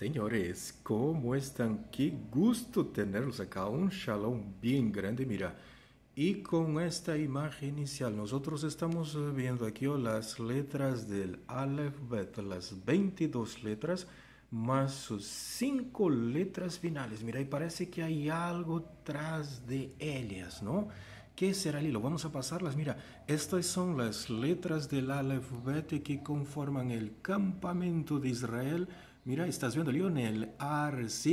Señores, ¿cómo están? Qué gusto tenerlos acá. Un shalom bien grande, mira. Y con esta imagen inicial, nosotros estamos viendo aquí oh, las letras del Aleph Bet, las 22 letras más sus 5 letras finales. Mira, y parece que hay algo tras de ellas, ¿no? ¿Qué será el hilo? Vamos a pasarlas. Mira, estas son las letras del Aleph Bet que conforman el campamento de Israel Mira, estás viendo Lionel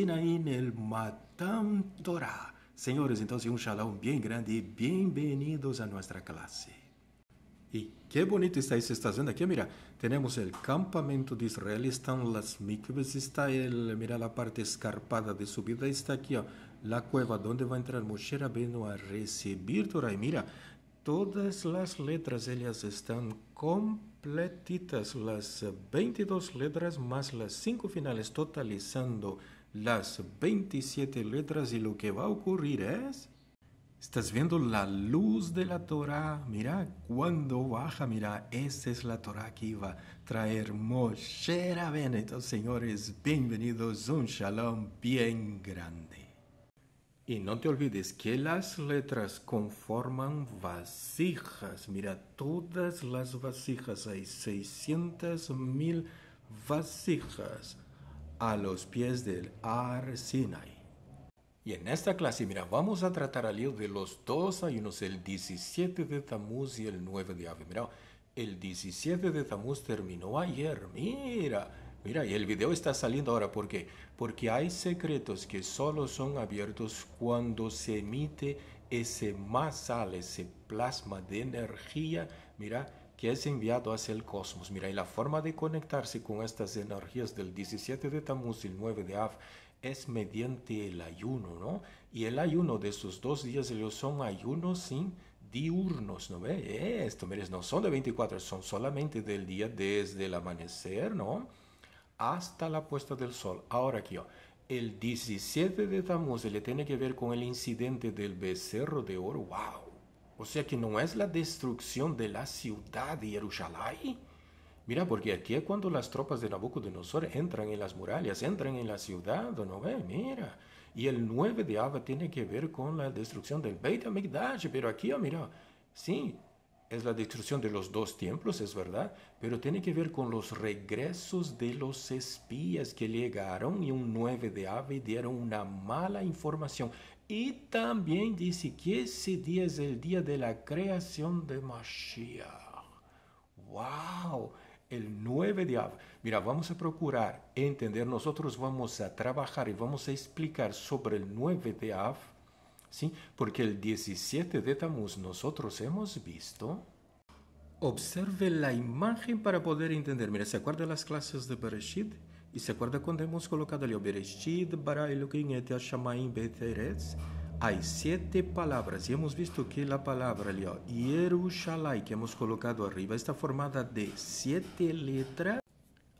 en el Matam Torah. Señores, entonces un shalom bien grande y bienvenidos a nuestra clase. Y qué bonito está esta estación aquí. Mira, tenemos el campamento de Israel, están las mikves, está el, mira la parte escarpada de subida, está aquí, la cueva donde va a entrar Moshe Rabbeinu a recibir Torah. Y mira, Todas las letras, ellas están completitas, las 22 letras más las 5 finales, totalizando las 27 letras y lo que va a ocurrir es... Estás viendo la luz de la Torah. Mira, cuando baja, mira, esa es la Torah que iba a traer Moshe Rabén señores, bienvenidos. Un shalom bien grande. Y no te olvides que las letras conforman vasijas. Mira, todas las vasijas, hay 600 mil vasijas a los pies del Ar Sinai. Y en esta clase, mira, vamos a tratar al lío de los dos ayunos, el 17 de Tamuz y el 9 de Ave. Mira, el 17 de Tamuz terminó ayer, mira. Mira, y el video está saliendo ahora ¿Por qué? porque hay secretos que solo son abiertos cuando se emite ese masal, ese plasma de energía, mira, que es enviado hacia el cosmos. Mira, y la forma de conectarse con estas energías del 17 de Tammuz y el 9 de Av es mediante el ayuno, ¿no? Y el ayuno de esos dos días ellos son ayunos sin diurnos, ¿no ve? Esto, mire, no son de 24, son solamente del día desde el amanecer, ¿no? hasta la puesta del sol. Ahora aquí, el 17 de Tamuz le tiene que ver con el incidente del becerro de oro. ¡Wow! O sea que no es la destrucción de la ciudad de Jerusalén. Mira, porque aquí es cuando las tropas de Nabucodonosor entran en las murallas, entran en la ciudad, ¿no ve? Mira. Y el 9 de Ava tiene que ver con la destrucción del Beit HaMikdash. Pero aquí, mira, sí, es la destrucción de los dos templos, es verdad, pero tiene que ver con los regresos de los espías que llegaron y un 9 de ave dieron una mala información. Y también dice que ese día es el día de la creación de Mashiach. ¡Wow! El 9 de ave. Mira, vamos a procurar entender, nosotros vamos a trabajar y vamos a explicar sobre el 9 de ave ¿sí? Porque el 17 de Tamuz nosotros hemos visto... Observe la imagen para poder entender. Mira, ¿se acuerda las clases de Bereshit? y se acuerda cuando hemos colocado Bereshit, Bara Elohim, Ete Hashamayim, Beteretz? Hay siete palabras y hemos visto que la palabra Yerushalay, que hemos colocado arriba, está formada de siete letras.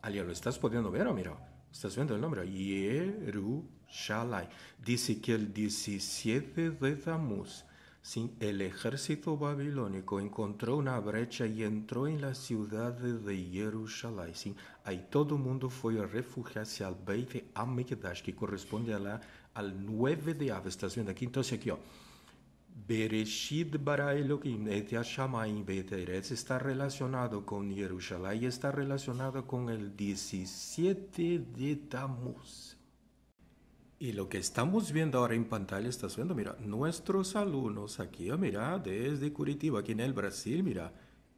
Ali, ah, lo estás pudiendo ver, o mira, ¿Estás viendo el nombre? Yerushalay. Dice que el 17 de Damas, el ejército babilónico encontró una brecha y entró en la ciudad de Yerushalay. Ahí todo el mundo fue a refugiarse al Beit Amikdash, que corresponde a la, al 9 de Av. ¿Estás viendo aquí? Entonces aquí, oh, Bereshit bara Elohim et este Hashamayim está relacionado con Jerusalén y está relacionado con el 17 de Tamuz. Y lo que estamos viendo ahora en pantalla, estás viendo, mira, nuestros alumnos aquí, ah, mira, desde Curitiba, aquí en el Brasil, mira,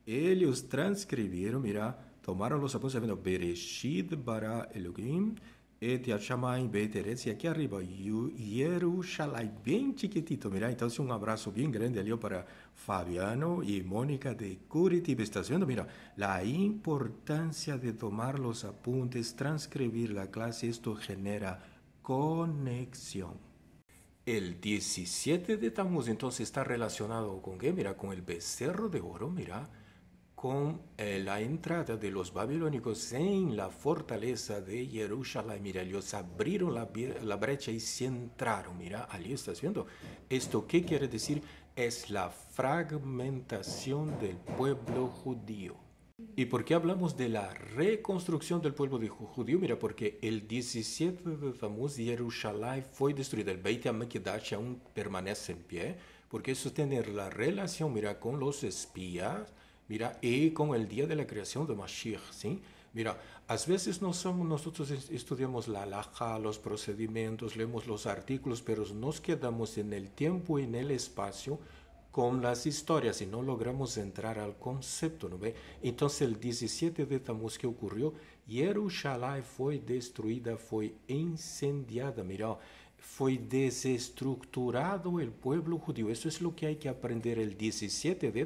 ellos transcribieron, mira, tomaron los apuntes, viendo Bereshit bara Elohim y aquí arriba, Yerushalay, bien chiquitito, mira, entonces un abrazo bien grande Leo para Fabiano y Mónica de Curitiba, estás viendo, mira, la importancia de tomar los apuntes, transcribir la clase, esto genera conexión. El 17 de Tamuz, entonces está relacionado con qué, mira, con el becerro de oro, mira, con eh, la entrada de los babilónicos en la fortaleza de Jerusalén, mira, ellos abrieron la, brecha y se entraron, mira, allí estás viendo. ¿Esto qué quiere decir? Es la fragmentación del pueblo judío. ¿Y por qué hablamos de la reconstrucción del pueblo de judío? Mira, porque el 17 de Jerusalén fue destruida, el Beit HaMikdash aún permanece en pie, porque eso tiene la relación, mira, con los espías, Mira, y con el día de la creación de Mashiach, ¿sí? Mira, a veces no somos, nosotros estudiamos la laja, los procedimientos, leemos los artículos, pero nos quedamos en el tiempo y en el espacio con las historias y no logramos entrar al concepto, ¿no ve? Entonces el 17 de Tamuz que ocurrió, Jerusalén fue destruida, fue incendiada, mira, fue desestructurado el pueblo judío. Eso es lo que hay que aprender el 17 de,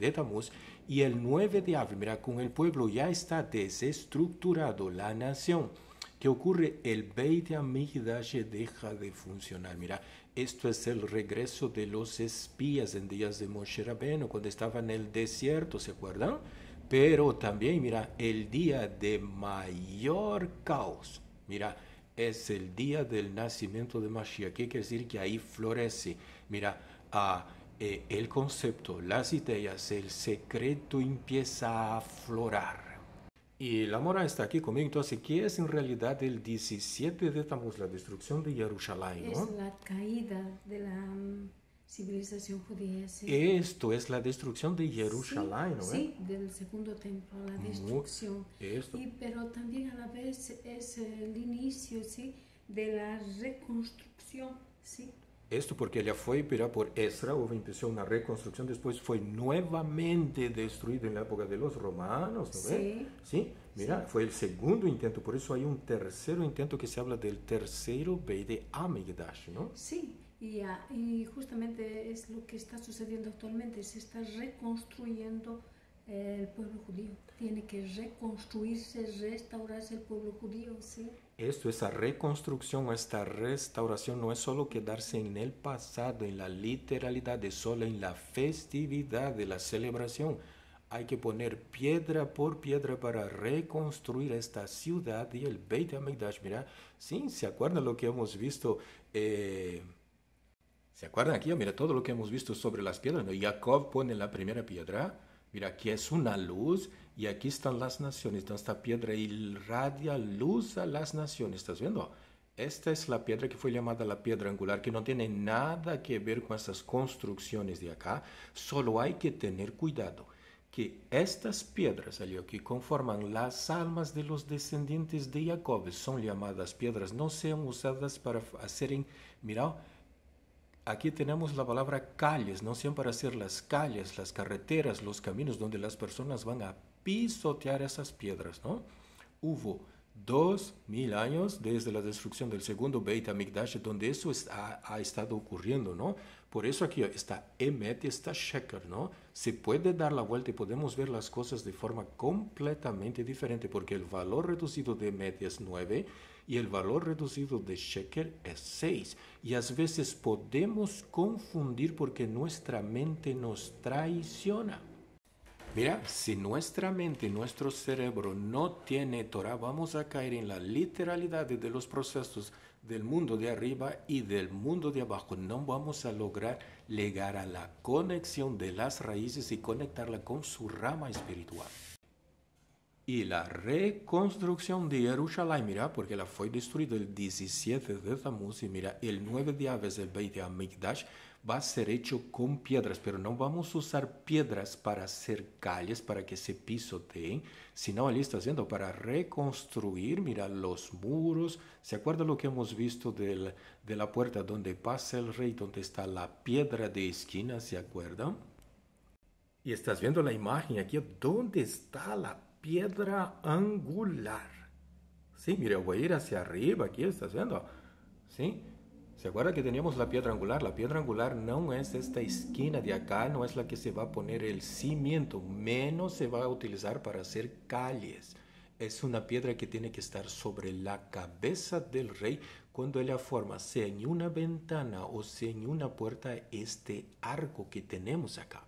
de, Tamuz y el 9 de abril. Mira, con el pueblo ya está desestructurado la nación. ¿Qué ocurre? El Beit Amigdash deja de funcionar. Mira, esto es el regreso de los espías en días de Moshe Rabbeinu, cuando estaba en el desierto, ¿se acuerdan? Pero también, mira, el día de mayor caos. Mira, es el día del nacimiento de Mashiach. ¿Qué quiere decir? Que ahí florece, mira, eh, el concepto, las ideas, el secreto empieza a aflorar. Y la mora está aquí conmigo, entonces, ¿qué es en realidad el 17 de Tamuz, la destrucción de Jerusalén? Es la caída de la civilización judía. Sí. Esto es la destrucción de Jerusalén, ¿no? Sí, del segundo templo, la destrucción. pero también a la vez es el inicio, ¿sí? De la reconstrucción, ¿sí? Esto porque ella fue por Ezra, hubo empezó una reconstrucción, después fue nuevamente destruida en la época de los romanos, ¿no sí. sí. Mira, fue el segundo intento, por eso hay un tercero intento que se habla del tercero ve de Amigdash, ¿no? Sí, y, justamente es lo que está sucediendo actualmente, se está reconstruyendo el pueblo judío. Tiene que reconstruirse, restaurarse el pueblo judío, ¿sí? Esto, esa reconstrucción, esta restauración no es solo quedarse en el pasado, en la literalidad de solo, en la festividad de la celebración. Hay que poner piedra por piedra para reconstruir esta ciudad y el Beit HaMikdash. Mira, sí, ¿se acuerdan lo que hemos visto? Eh, ¿Se acuerdan aquí? Mira todo lo que hemos visto sobre las piedras. Jacob pone la primera piedra. Mira, aquí es una luz y aquí están las naciones. Entonces, esta piedra irradia luz a las naciones. ¿Estás viendo? Esta es la piedra que fue llamada la piedra angular, que no tiene nada que ver con estas construcciones de acá. Solo hay que tener cuidado que estas piedras allí que conforman las almas de los descendientes de Jacob son llamadas piedras, no sean usadas para hacer, mira, aquí tenemos la palabra calles, no siempre hacer las calles, las carreteras, los caminos donde las personas van a pisotear esas piedras, ¿no? Hubo dos mil años desde la destrucción del segundo Beit HaMikdash donde eso ha estado ocurriendo, ¿no? Por eso aquí está Emet y está Sheker, ¿no? Se puede dar la vuelta y podemos ver las cosas de forma completamente diferente porque el valor reducido de Emet es 9 y el valor reducido de Sheker es 6. Y a veces podemos confundir porque nuestra mente nos traiciona. Mira, si nuestra mente, nuestro cerebro no tiene Torah, vamos a caer en la literalidad de los procesos del mundo de arriba y del mundo de abajo. No vamos a lograr llegar a la conexión de las raíces y conectarla con su rama espiritual. Y la reconstrucción de Jerusalén, mira, porque la fue destruida el 17 de Tamuz y mira, el 9 de Aves, el 20 de Amigdash, va a ser hecho con piedras, pero no vamos a usar piedras para hacer calles, para que se pisoteen, sino ahí está haciendo para reconstruir, mira, los muros. ¿Se acuerda lo que hemos visto del, de la puerta donde pasa el rey, donde está la piedra de esquina? ¿Se acuerdan? Y estás viendo la imagen aquí, ¿dónde está la piedra angular? Sí, mira, voy a ir hacia arriba, aquí estás viendo. ¿Sí? ¿Se acuerda que teníamos la piedra angular? La piedra angular no es esta esquina de acá, no es la que se va a poner el cimiento, menos se va a utilizar para hacer calles. Es una piedra que tiene que estar sobre la cabeza del rey cuando ella forma, sea en una ventana o sea en una puerta, este arco que tenemos acá.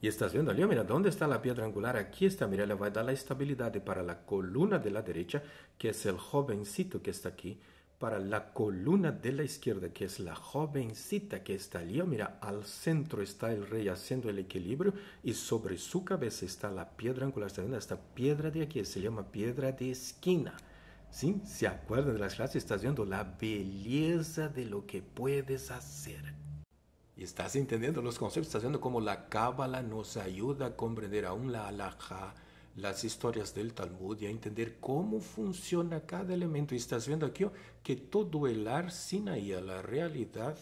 Y estás viendo, mira, ¿dónde está la piedra angular? Aquí está, mira, le va a dar la estabilidad para la columna de la derecha, que es el jovencito que está aquí para la columna de la izquierda, que es la jovencita que está allí. Oh, mira, al centro está el rey haciendo el equilibrio y sobre su cabeza está la piedra angular. Esta piedra de aquí se llama piedra de esquina. ¿Sí? ¿Se acuerdan de las clases? Estás viendo la belleza de lo que puedes hacer. Y estás entendiendo los conceptos, estás viendo cómo la cábala nos ayuda a comprender aún la alhaja las historias del Talmud y a entender cómo funciona cada elemento. Y estás viendo aquí oh, que todo el Arsinaí, la realidad,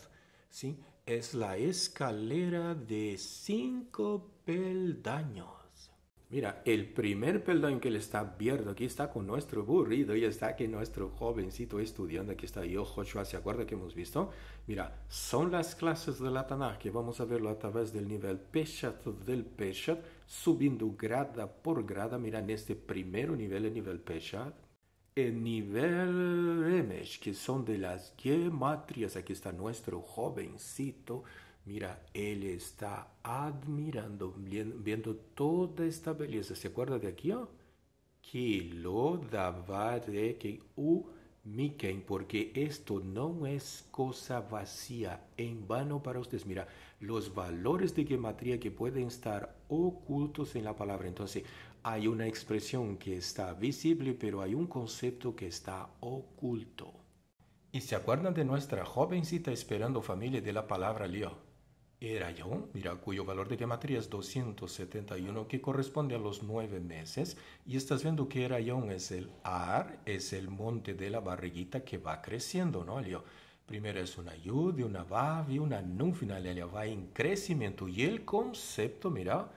¿sí? es la escalera de cinco peldaños. Mira, el primer peldaño que le está abierto aquí está con nuestro burrito. y está que nuestro jovencito estudiando. Aquí está yo, oh, Joshua, ¿se acuerda que hemos visto? Mira, son las clases de la Tanaj que vamos a verlo a través del nivel Peshat del Peshat subiendo grada por grada, mira este primer nivel el nivel nivel el nivel Remesh, que son de las matrias aquí está nuestro jovencito, Mira, él está admirando, viendo toda esta belleza ¿Se acuerda de aquí? Oh? Que lo de que uh, miquen, porque esto no es cosa vacía, en vano para ustedes. Mira, los valores de gematría que pueden estar ocultos en la palabra. Entonces, hay una expresión que está visible, pero hay un concepto que está oculto. ¿Y se acuerdan de nuestra jovencita esperando familia de la palabra Leo? era yo, mira, cuyo valor de que es 271, que corresponde a los nueve meses. Y estás viendo que era yo es el ar, es el monte de la barriguita que va creciendo, ¿no? Primero es una yud una vav y una nun final, va en crecimiento. Y el concepto, mira,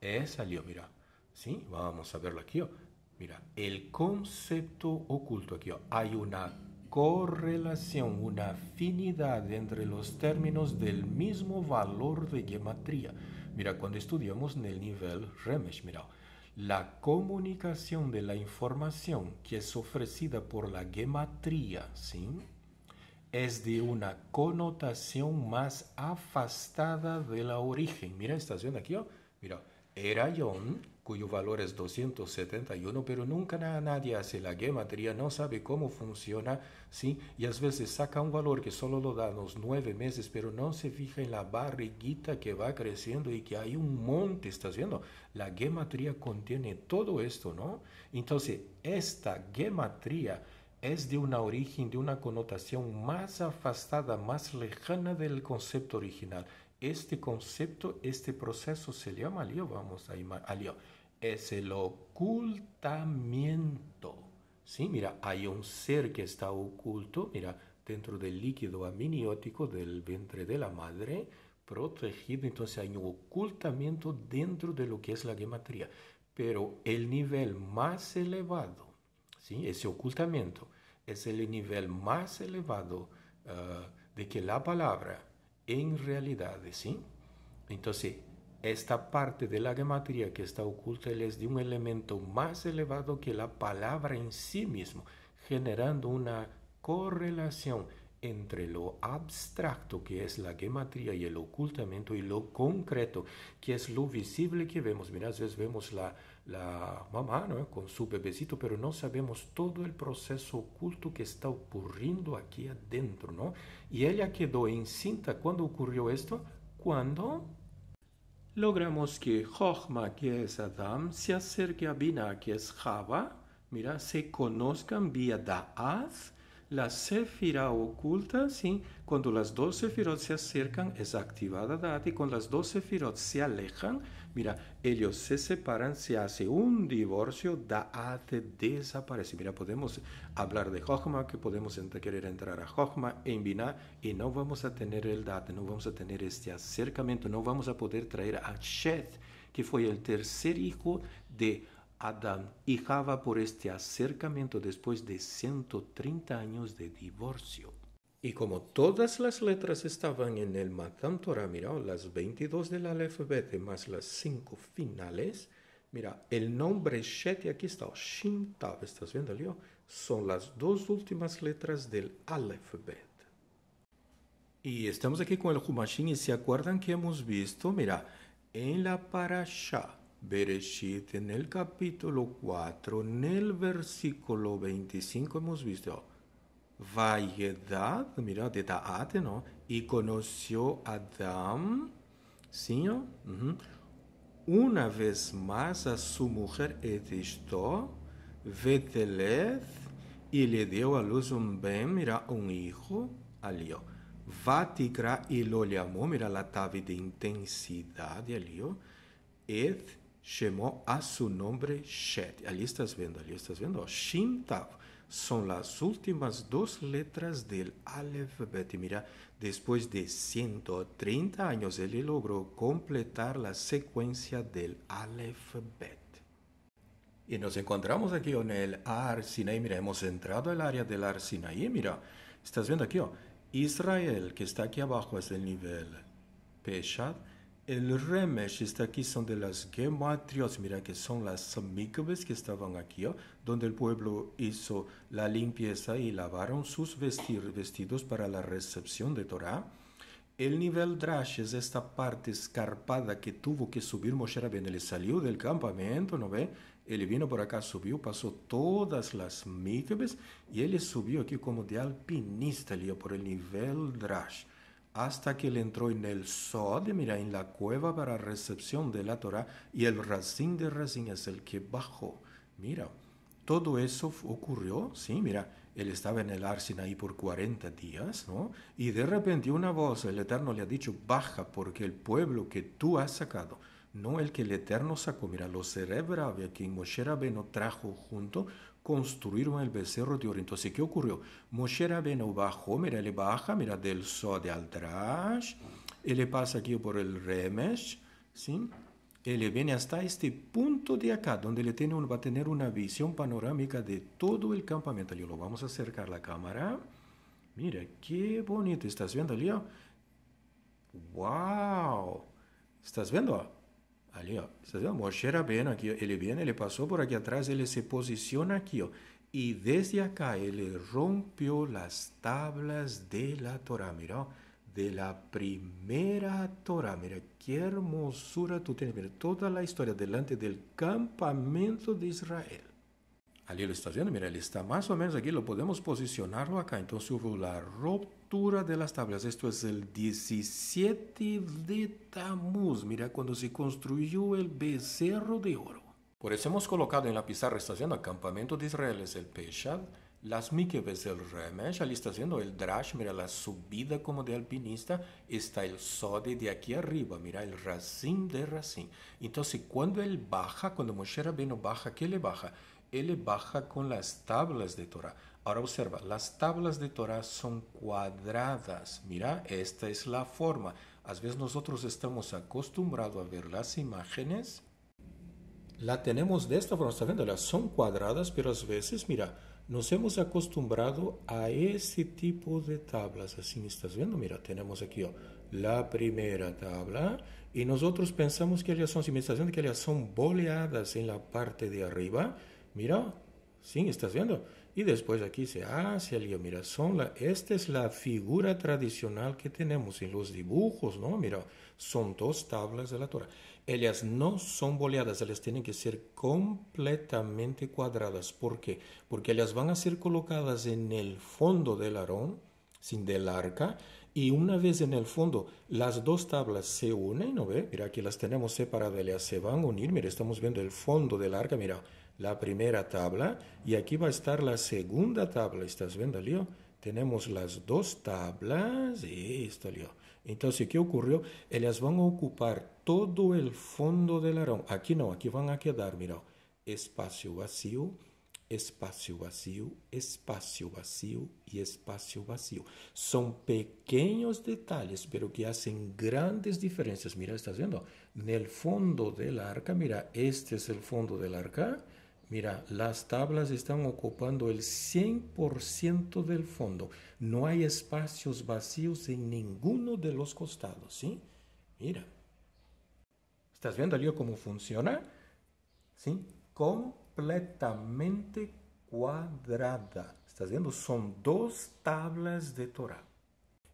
es elio, mira, ¿sí? Vamos a verlo aquí, yo. Oh, mira, el concepto oculto aquí, oh, hay una correlación, una afinidad entre los términos del mismo valor de gematría. Mira, cuando estudiamos en el nivel Remesh, mira, la comunicación de la información que es ofrecida por la gematría, ¿sí? Es de una connotación más afastada de la origen. Mira, estás viendo aquí, oh, mira. Era John, cuyo valor es 271, pero nunca nadie hace la gematría, no sabe cómo funciona, ¿sí? Y a veces saca un valor que solo lo da los nueve meses, pero no se fija en la barriguita que va creciendo y que hay un monte, ¿estás viendo? La gematría contiene todo esto, ¿no? Entonces, esta gematría es de una origen, de una connotación más afastada, más lejana del concepto original. Este concepto, este proceso se llama, Leo, vamos a llamar, es el ocultamiento. Sí, mira, hay un ser que está oculto, mira, dentro del líquido amniótico del vientre de la madre, protegido, entonces hay un ocultamiento dentro de lo que es la gematría. Pero el nivel más elevado, ¿sí? ese ocultamiento, es el nivel más elevado ah, de que la palabra en realidad ¿sí? Entonces, esta parte de la materia que está oculta es de un elemento más elevado que la palabra en sí mismo, generando una correlación entre lo abstracto que es la gematría y el ocultamiento y lo concreto que es lo visible que vemos. Mira, a veces vemos la, la mamá ¿no? con su bebecito, pero no sabemos todo el proceso oculto que está ocurriendo aquí adentro. ¿no? Y ella quedó encinta. cuando ocurrió esto? Cuando logramos que Jochma, que es Adam, se acerque a Bina, que es Java, mira, se conozcan vía Da'az, la sefira oculta, ¿sí? cuando las dos sefirot se acercan, es activada y Cuando las dos sefirot se alejan, mira, ellos se separan, se hace un divorcio, Da'at desaparece. Mira, podemos hablar de Jochma, que podemos querer entrar a Jochma en Binah, y no vamos a tener el date no vamos a tener este acercamiento, no vamos a poder traer a Sheth, que fue el tercer hijo de Adán y por este acercamiento después de 130 años de divorcio. Y como todas las letras estaban en el Matam Torah, mira, las 22 del alfabeto más las 5 finales, mira, el nombre Shet, aquí está, Shin ¿estás viendo, Leo? Son las dos últimas letras del alfabeto. Y estamos aquí con el Humashin y se acuerdan que hemos visto, mira, en la Parashah, Bereshit, en el capítulo 4, en el versículo 25, hemos visto Vayedad, mira, de Daat, ¿no? Y conoció a Adán, ¿sí? Uh -huh. Una vez más a su mujer Edisto, Veteleth, y le dio a luz un ben, mira, un hijo, alió. Vatigra y lo llamó, mira, la tabla de intensidad, alió. Ed llamó a su nombre Shet Allí estás viendo, allí estás viendo. Shin son las últimas dos letras del alfabeto. Mira, después de 130 años, él logró completar la secuencia del alfabeto. Y nos encontramos aquí en el Sinaí. Mira, hemos entrado al área del Arsinaí. Mira, estás viendo aquí, oh, Israel, que está aquí abajo, es el nivel Peshad el remesh está aquí, son de las gematrios, mira que son las semícabes que estaban aquí, ¿oh? donde el pueblo hizo la limpieza y lavaron sus vestir, vestidos para la recepción de Torah. El nivel drash es esta parte escarpada que tuvo que subir Moshe Rabbeinu. Él salió del campamento, ¿no ve? Él vino por acá, subió, pasó todas las micabes y él subió aquí como de alpinista, lío, por el nivel drash hasta que él entró en el Zohar Mira, en la cueva para recepción de la Torah, y el Razín de Razín es el que bajó. Mira, todo eso ocurrió, sí, mira, él estaba en el ahí por 40 días, ¿no? Y de repente una voz, el Eterno le ha dicho, baja porque el pueblo que tú has sacado, no el que el Eterno sacó. Mira, los cerebros que Moshe Rabbeinu trajo junto, construyeron el becerro de oro. Entonces, ¿qué ocurrió? Moshe Rabbeinu bajó, mira, le baja, mira, del sol de Aldrash, él pasa aquí por el Remesh, ¿sí? Él viene hasta este punto de acá, donde le tiene va a tener una visión panorámica de todo el campamento. Allí lo vamos a acercar la cámara. Mira, qué bonito. ¿Estás viendo, Leo? ¡Wow! ¿Estás viendo? Moshe Rabbeinu, aquí, él viene, le pasó por aquí atrás, él se posiciona aquí y desde acá él rompió las tablas de la Torah, mira, de la primera Torah, mira, qué hermosura tú tienes, mira, toda la historia delante del campamento de Israel. Allí lo estás viendo, mira, él está más o menos aquí, lo podemos posicionarlo acá, entonces hubo la ropa de las tablas. Esto es el 17 de Tamuz. Mira, cuando se construyó el becerro de oro. Por eso hemos colocado en la pizarra estación el campamento de Israel es el Peshad, las miquebes el Remesh, al está haciendo el Drash, mira la subida como de alpinista, está el Sode de aquí arriba, mira el Racim de Racim. Entonces cuando él baja, cuando Moshe no baja, ¿qué le baja? Él le baja con las tablas de Torah. Ahora observa, las tablas de Torah son cuadradas. Mira, esta es la forma. A veces nosotros estamos acostumbrados a ver las imágenes. La tenemos de esta forma, ¿estás viendo, las son cuadradas, pero a veces, mira, nos hemos acostumbrado a ese tipo de tablas. Así me estás viendo, mira, tenemos aquí oh, la primera tabla y nosotros pensamos que ellas son, si me estás viendo, que ellas son boleadas en la parte de arriba. Mira, sí, estás viendo y después aquí se hace ah, el Mira, son esta es la figura tradicional que tenemos en los dibujos, ¿no? Mira, son dos tablas de la Torah. Ellas no son boleadas, ellas tienen que ser completamente cuadradas. ¿Por qué? Porque ellas van a ser colocadas en el fondo del arón, sin del arca, y una vez en el fondo, las dos tablas se unen, ¿no ve? Mira, aquí las tenemos separadas, ellas se van a unir. Mira, estamos viendo el fondo del arca, mira la primera tabla y aquí va a estar la segunda tabla. ¿Estás viendo, lío Tenemos las dos tablas y esto, Entonces, ¿qué ocurrió? Ellas van a ocupar todo el fondo del arón. Aquí no, aquí van a quedar, mira, espacio vacío, espacio vacío, espacio vacío y espacio vacío. Son pequeños detalles, pero que hacen grandes diferencias. Mira, estás viendo, en el fondo del arca, mira, este es el fondo del arca Mira, las tablas están ocupando el 100% del fondo. No hay espacios vacíos en ninguno de los costados, ¿sí? Mira. ¿Estás viendo, Leo, cómo funciona? ¿Sí? Completamente cuadrada. ¿Estás viendo? Son dos tablas de Torah.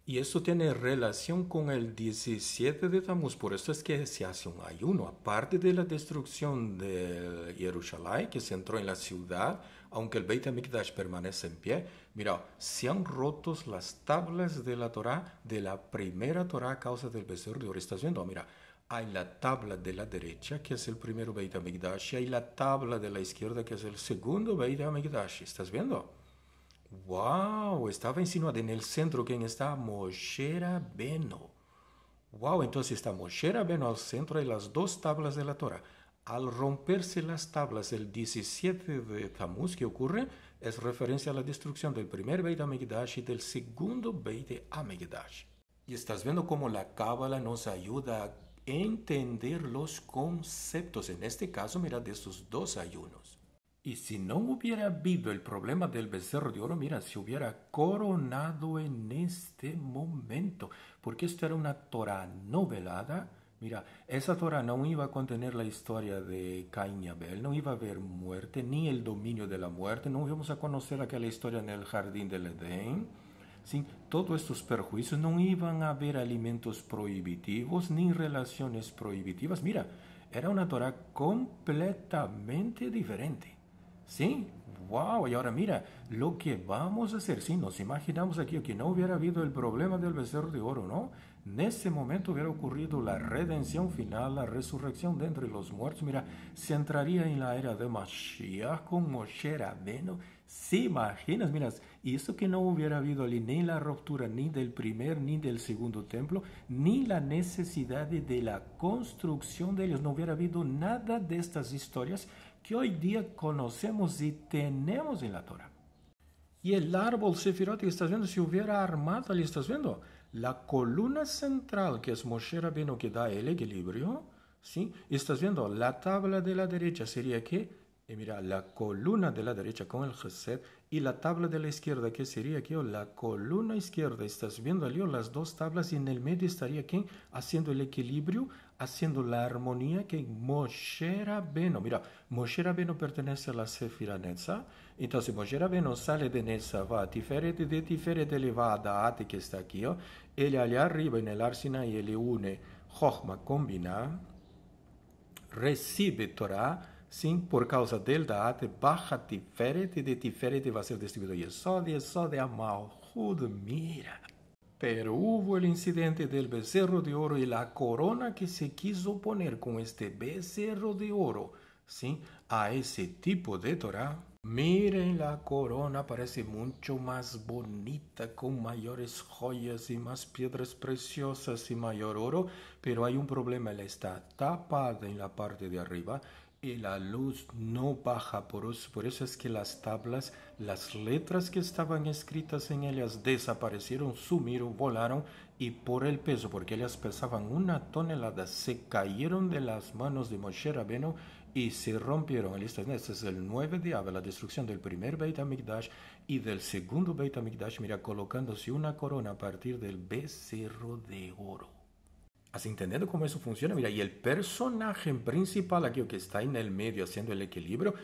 Y esto tiene relación con el 17 de Tamuz, por eso es que se hace un ayuno. Aparte de la destrucción de Jerusalén, que se entró en la ciudad, aunque el Beit HaMikdash permanece en pie, mira, se han roto las tablas de la Torá, de la primera Torá a causa del becerro de ¿Estás viendo? Ah, mira, hay la tabla de la derecha, que es el primero Beit HaMikdash, y hay la tabla de la izquierda, que es el segundo Beit HaMikdash. ¿Estás viendo? Wow, estaba insinuado en el centro quien está Moshe Rabbeinu. Wow, entonces está Moshe Rabbeinu al centro de las dos tablas de la Torah. Al romperse las tablas el 17 de Tamuz, que ocurre, es referencia a la destrucción del primer Beit Amigdash y del segundo Beit Amigdash. Y estás viendo cómo la Cábala nos ayuda a entender los conceptos, en este caso, mira, de estos dos ayunos. Y si no hubiera habido el problema del becerro de oro, mira, se hubiera coronado en este momento, porque esto era una Torah novelada. Mira, esa Torah no iba a contener la historia de Caín y Abel, no iba a haber muerte, ni el dominio de la muerte, no íbamos a conocer aquella historia en el jardín del Edén. ¿sí? Todos estos perjuicios no iban a haber alimentos prohibitivos ni relaciones prohibitivas. Mira, era una Torah completamente diferente. Sí, wow, y ahora mira lo que vamos a hacer. Si nos imaginamos aquí que no hubiera habido el problema del becerro de oro, ¿no? En ese momento hubiera ocurrido la redención final, la resurrección de entre los muertos. Mira, se entraría en la era de Mashiach con Moshe Rabbeinu. Si imaginas, mira, y eso que no hubiera habido ni la ruptura ni del primer ni del segundo templo, ni la necesidad de la construcción de ellos, no hubiera habido nada de estas historias que hoy día conocemos y tenemos en la Torah. Y el árbol sefirot que estás viendo, si hubiera armado, le estás viendo, la columna central que es Moshe Rabino, que da el equilibrio, ¿sí? Estás viendo, la tabla de la derecha sería que, y eh, mira, la columna de la derecha con el Geset y la tabla de la izquierda que sería aquí, o oh, la columna izquierda, estás viendo allí las dos tablas y en el medio estaría aquí haciendo el equilibrio haciendo la armonía que Moshe Rabbeinu, mira, Moshe Rabbeinu pertenece a la Sefira entonces Moshe Rabbeinu sale de Netza, va a Tiferet, de Tiferet elevada, Ate que está aquí, ¿oh? él allá arriba en el Arsina y él une Jochma combina, recibe Torah, sin por causa del Daat, baja Tiferet, de Tiferet va a ser distribuido Yesod, Yesod de Amalhud, mira. Pero hubo el incidente del becerro de oro y la corona que se quiso poner con este becerro de oro, ¿sí? A ese tipo de Torah. Miren la corona, parece mucho más bonita, con mayores joyas y más piedras preciosas y mayor oro, pero hay un problema, la está tapada en la parte de arriba y la luz no baja por eso, por eso es que las tablas, las letras que estaban escritas en ellas desaparecieron, sumieron, volaron y por el peso, porque ellas pesaban una tonelada, se cayeron de las manos de Moshe Rabenu y se rompieron. Este es el 9 de abril la destrucción del primer Beit HaMikdash y del segundo Beit HaMikdash, mira, colocándose una corona a partir del becerro de oro. Así entendiendo cómo eso funciona, mira, y el personaje principal aquí que está en el medio haciendo el equilibrio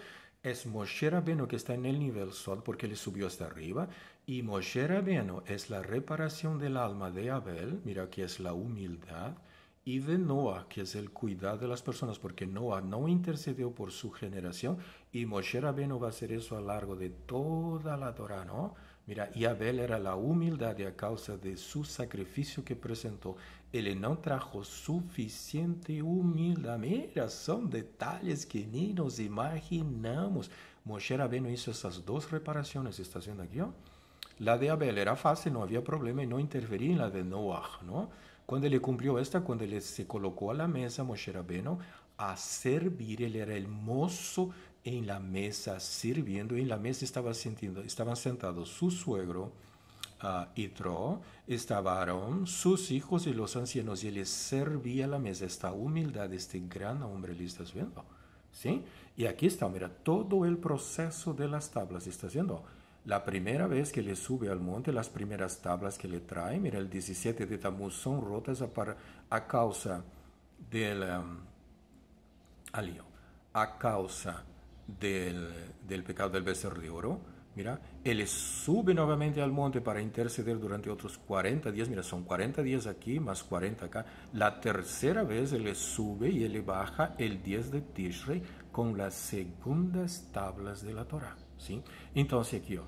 es Moshe Rabbeinu que está en el nivel sol porque le subió hasta arriba y Moshe Rabbeinu es la reparación del alma de Abel, mira que es la humildad y de Noah que es el cuidado de las personas porque Noah no intercedió por su generación y Moshe Rabbeinu va a hacer eso a lo largo de toda la Torah, ¿no? Mira, y Abel era la humildad a causa de su sacrificio que presentó. Él no trajo suficiente humildad. Mira, son detalles que ni nos imaginamos. Moshe Rabbeinu hizo esas dos reparaciones, ¿estás viendo aquí? Oh? La de Abel era fácil, no había problema y no interfería en la de Noah, ¿no? Cuando le cumplió esta, cuando él se colocó a la mesa, Moshe Rabbeinu, a servir, él era el mozo en la mesa sirviendo, en la mesa estaba sintiendo, estaban sentados su suegro, uh, ah, Itro, estaba Aarón, sus hijos y los ancianos, y él les servía la mesa. Esta humildad, este gran hombre, ¿le estás viendo? ¿Sí? Y aquí está, mira, todo el proceso de las tablas, ¿estás viendo? La primera vez que le sube al monte, las primeras tablas que le trae, mira, el 17 de Tamuz son rotas a, para, a causa del ah, alio, a causa del, pecado del becerro de oro, mira, él sube nuevamente al monte para interceder durante otros 40 días, mira, son 40 días aquí más 40 acá. La tercera vez él sube y él baja el 10 de Tishrei con las segundas tablas de la Torah, ¿sí? Entonces aquí, oh,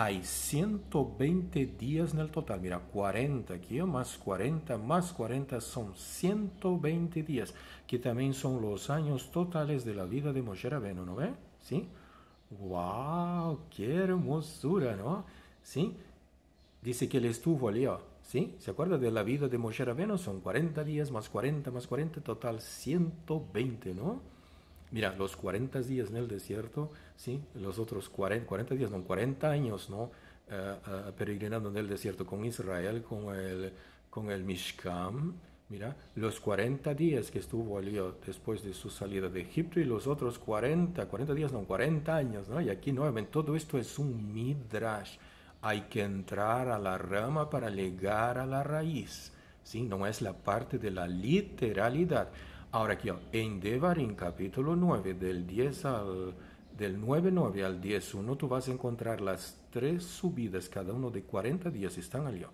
hay 120 días en el total. Mira, 40 aquí, más 40, más 40 son 120 días, que también son los años totales de la vida de Moshe Rabbeinu, ¿no ve? ¿Sí? ¡Wow! ¡Qué hermosura, ¿no? ¿Sí? Dice que él estuvo allí, ¿sí? ¿Se acuerda de la vida de Moshe Rabbeinu? Son 40 días, más 40, más 40, total 120, ¿no? Mira, los 40 días en el desierto, sí, los otros 40, días, no, 40 años, ¿no? Eh, eh, peregrinando en el desierto con Israel, con el, con el Mishkam, mira, los 40 días que estuvo allí después de su salida de Egipto y los otros 40, 40 días, no, 40 años, ¿no? Y aquí nuevamente todo esto es un midrash. Hay que entrar a la rama para llegar a la raíz, ¿sí? No es la parte de la literalidad. Ahora aquí, en Devarim capítulo 9, del 10 al del nueve al uno tú vas a encontrar las tres subidas, cada uno de 40 días están allí.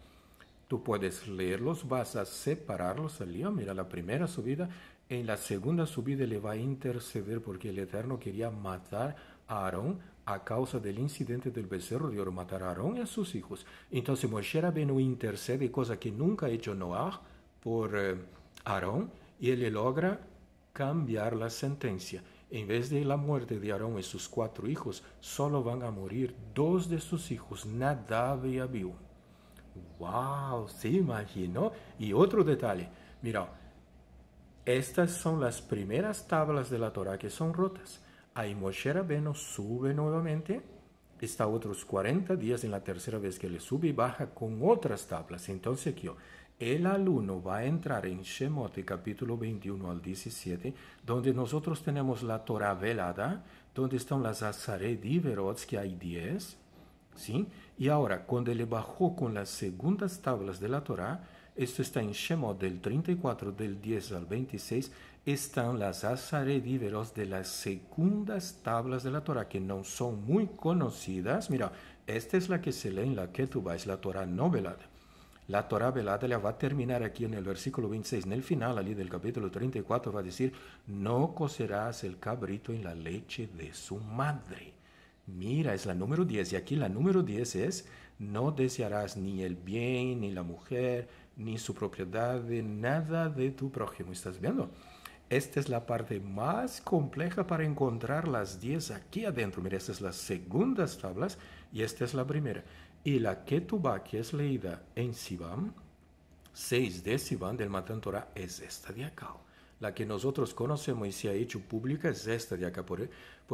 Tú puedes leerlos, vas a separarlos allí. Mira, la primera subida, en la segunda subida le va a interceder porque el Eterno quería matar a Aarón a causa del incidente del becerro de oro, matar a Aarón y a sus hijos. Entonces Moshe Rabbeinu intercede, cosa que nunca ha hecho Noah por eh, Aarón y él logra cambiar la sentencia. En vez de la muerte de Aarón y sus cuatro hijos, solo van a morir dos de sus hijos, Nadab y Abiú. ¡Wow! ¿Se imaginó? Y otro detalle, mira, estas son las primeras tablas de la Torah que son rotas. Ahí Moshe Rabbeinu sube nuevamente, está otros 40 días en la tercera vez que le sube y baja con otras tablas. Entonces aquí, el alumno va a entrar en Shemot capítulo 21 al 17, donde nosotros tenemos la Torah velada, donde están las Verots que hay 10, ¿sí? Y ahora, cuando le bajó con las segundas tablas de la Torah, esto está en Shemot del 34 del 10 al 26, están las Verots de las segundas tablas de la Torah, que no son muy conocidas. Mira, esta es la que se lee en la Ketubah, es la Torah no velada. La Torah velada va a terminar aquí en el versículo 26. En el final allí del capítulo 34 va a decir, no cocerás el cabrito en la leche de su madre. Mira, es la número 10. Y aquí la número 10 es, no desearás ni el bien, ni la mujer, ni su propiedad, de nada de tu prójimo. ¿Estás viendo? Esta es la parte más compleja para encontrar las 10 aquí adentro. Mira, estas son las segundas tablas y esta es la primera. Y la Ketubá que es leída en Sivan, 6 de Sivan del Matan Torah, es esta de acá. La que nosotros conocemos y se ha hecho pública es esta de acá. ¿Por,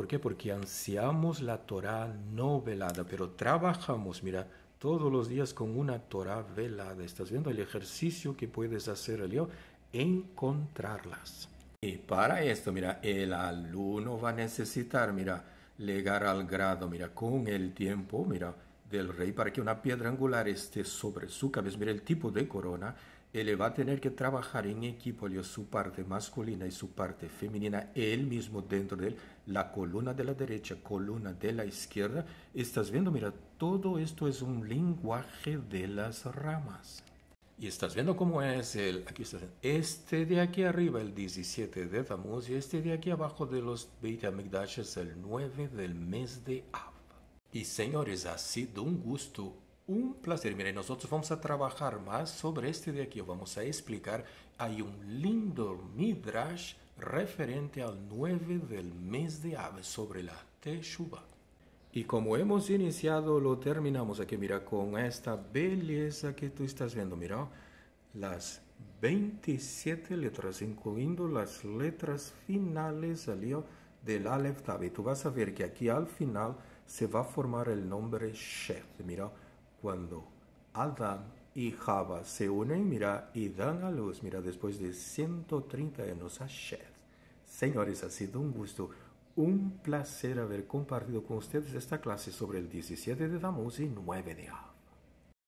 qué? Porque ansiamos la Torah no velada, pero trabajamos, mira, todos los días con una Torah velada. Estás viendo el ejercicio que puedes hacer, Leo, encontrarlas. Y para esto, mira, el alumno va a necesitar, mira, llegar al grado, mira, con el tiempo, mira, del rey para que una piedra angular esté sobre su cabeza. Mira el tipo de corona. Él eh, va a tener que trabajar en equipo su parte masculina y su parte femenina, él mismo dentro de la columna de la derecha, columna de la izquierda. Estás viendo, mira, todo esto es un lenguaje de las ramas. Y estás viendo cómo es el, aquí está este de aquí arriba, el 17 de Tamuz, y este de aquí abajo de los 20 Amigdash el 9 del mes de agosto y señores, ha sido un gusto, un placer. Miren, nosotros vamos a trabajar más sobre este de aquí. Vamos a explicar. Hay un lindo midrash referente al 9 del mes de Ave sobre la Teshuvah. Y como hemos iniciado, lo terminamos aquí. Mira, con esta belleza que tú estás viendo. Mira, las 27 letras, incluyendo las letras finales salió del Aleph Tabe. Tú vas a ver que aquí al final se va a formar el nombre Sheth. Mira, cuando Adán y Java se unen, mira, y dan a luz, mira, después de 130 años a Sheth. Señores, ha sido un gusto, un placer haber compartido con ustedes esta clase sobre el 17 de Tamuz y 9 de A